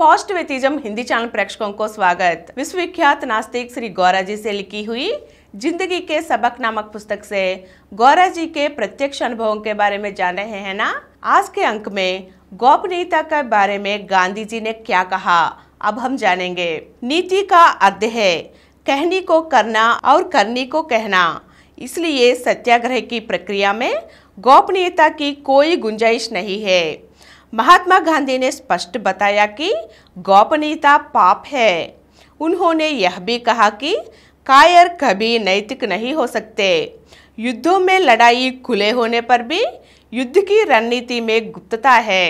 पॉजिटिविटिज्म Hindi channel प्रेक्षकों को स्वागत विश्वविख्यात नास्तिक श्री गौरा जी से लिखी हुई जिंदगी के सबक नामक पुस्तक से गौरा जी के प्रत्यक्ष अनुभवों के बारे में जान रहे हैं ना आज के अंक में गोपनीयता के बारे में गांधी जी ने क्या कहा अब हम जानेंगे नीति का अध्य है कहने को करना और करने को कहना इसलिए सत्याग्रह की प्रक्रिया में गोपनीयता की कोई गुंजाइश नहीं है महात्मा गांधी ने स्पष्ट बताया कि गोपनीयता पाप है उन्होंने यह भी कहा कि कायर कभी नैतिक नहीं हो सकते युद्धों में लड़ाई खुले होने पर भी युद्ध की रणनीति में गुप्तता है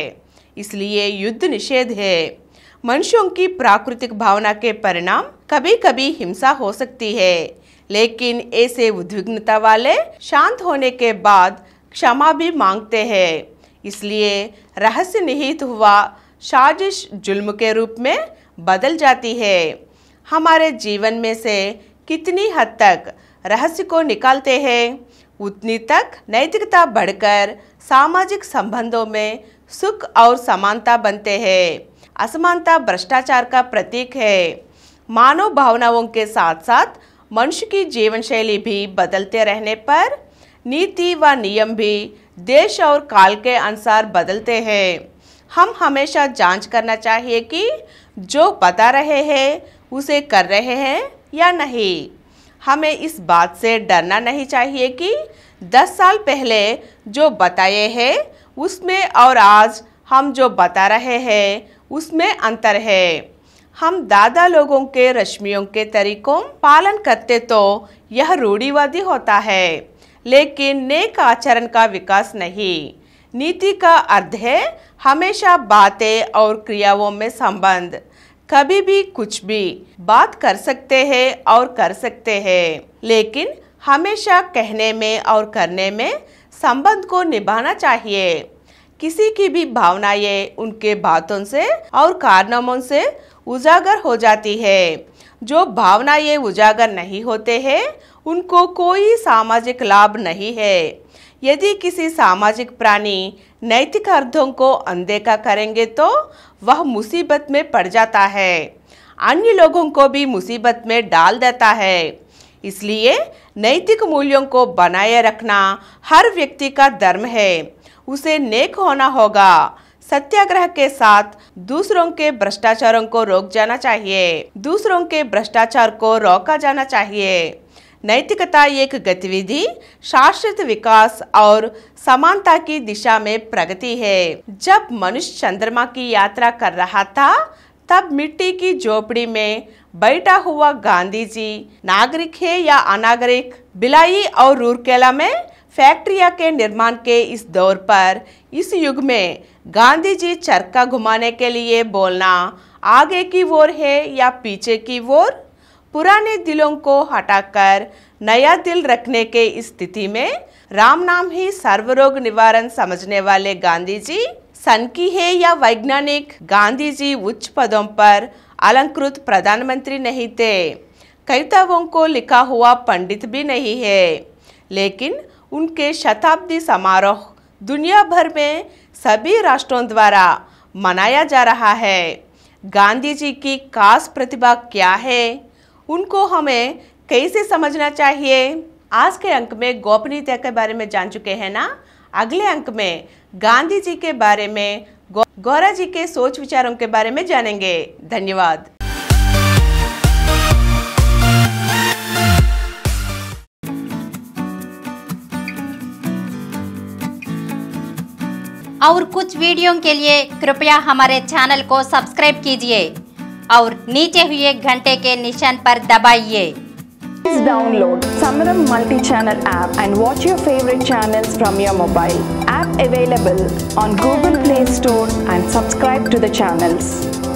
इसलिए युद्ध निषेध है मनुष्यों की प्राकृतिक भावना के परिणाम कभी कभी हिंसा हो सकती है लेकिन ऐसे उद्विग्नता वाले शांत होने के बाद क्षमा भी मांगते हैं इसलिए रहस्य निहित हुआ साजिश जुल्म के रूप में बदल जाती है हमारे जीवन में से कितनी हद तक रहस्य को निकालते हैं उतनी तक नैतिकता बढ़कर सामाजिक संबंधों में सुख और समानता बनते हैं असमानता भ्रष्टाचार का प्रतीक है मानव भावनाओं के साथ साथ मनुष्य की जीवन शैली भी बदलते रहने पर नीति व नियम भी देश और काल के अनुसार बदलते हैं हम हमेशा जांच करना चाहिए कि जो बता रहे हैं उसे कर रहे हैं या नहीं हमें इस बात से डरना नहीं चाहिए कि 10 साल पहले जो बताए हैं उसमें और आज हम जो बता रहे हैं उसमें अंतर है हम दादा लोगों के रश्मियों के तरीकों पालन करते तो यह रूढ़ीवादी होता है लेकिन नेक आचरण का विकास नहीं नीति का अर्थ है हमेशा बातें और क्रियाओं में संबंध कभी भी कुछ भी बात कर सकते हैं और कर सकते हैं लेकिन हमेशा कहने में और करने में संबंध को निभाना चाहिए किसी की भी भावनाएं उनके बातों से और कारनामों से उजागर हो जाती है जो भावनाएं उजागर नहीं होते हैं उनको कोई सामाजिक लाभ नहीं है यदि किसी सामाजिक प्राणी नैतिक अर्थों को अनदेखा करेंगे तो वह मुसीबत में पड़ जाता है अन्य लोगों को भी मुसीबत में डाल देता है इसलिए नैतिक मूल्यों को बनाए रखना हर व्यक्ति का धर्म है उसे नेक होना होगा सत्याग्रह के साथ दूसरों के भ्रष्टाचारों को रोक जाना चाहिए दूसरों के भ्रष्टाचार को रोका जाना चाहिए नैतिकता एक गतिविधि शाश्वत विकास और समानता की दिशा में प्रगति है जब मनुष्य चंद्रमा की यात्रा कर रहा था तब मिट्टी की झोपड़ी में बैठा हुआ गांधी जी नागरिक है या अनागरिक बिलाई और रूरकेला में फैक्ट्रिया के निर्माण के इस दौर पर इस युग में गांधी जी चरखा घुमाने के लिए बोलना आगे की ओर है या पीछे की ओर पुराने दिलों को हटाकर नया दिल रखने के स्थिति में राम नाम ही सर्वरोग निवारण समझने वाले गांधी जी सन की है या वैज्ञानिक गांधी जी उच्च पदों पर अलंकृत प्रधानमंत्री नहीं थे कविताओं को लिखा हुआ पंडित भी नहीं है लेकिन उनके शताब्दी समारोह दुनिया भर में सभी राष्ट्रों द्वारा मनाया जा रहा है गांधी जी की खास प्रतिभा क्या है उनको हमें कैसे समझना चाहिए आज के अंक में गोपनीयता के बारे में जान चुके हैं ना अगले अंक में गांधी जी के बारे में गौरा जी के सोच विचारों के बारे में जानेंगे धन्यवाद और कुछ वीडियो के लिए कृपया हमारे चैनल को सब्सक्राइब कीजिए और नीचे हुए घंटे के निशान पर दबाइए डाउनलोड समरम multi channel app and watch your favourite channel from your mobile app available on Google Play Store and subscribe to the channels